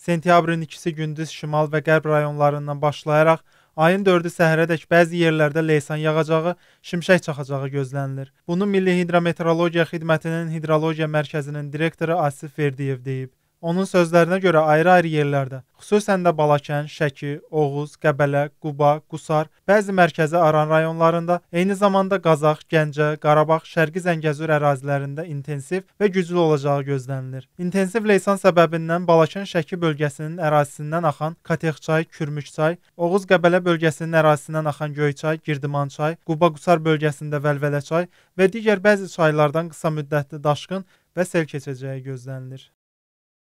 Sentyabrın 2-si gündüz şimal və qərb rayonlarından başlayaraq ayın 4-ü səhərədək bəzi yerlərdə leysan yağacağı, şimşək çaxacağı gözlənilir. Bunu Milli Hidrometeorologiya Xidmətinin Hidrologiya Mərkəzinin direktoru Asif Verdiyev deyib. Onun sözlərinə görə ayrı-ayrı yerlərdə, xüsusən də Balakən, Şəki, Oğuz, Qəbələ, Quba, Qusar, bəzi mərkəzi Aran rayonlarında, eyni zamanda Qazax, Gəncə, Qarabağ, Şərqi Zəngəzur ərazilərində intensiv və güclü olacağı gözlənilir. İntensiv leysan səbəbindən Balakən, Şəki bölgəsinin ərazisindən axan Katexçay, Kürmükçay, Oğuz Qəbələ bölgəsinin ərazisindən axan Göyçay, Girdimançay, Quba-Qusar bölgəsində Vəlvələçay və digər bəzi çaylardan qısa müddətli daşqın və sel keçəcəyi gözlənilir.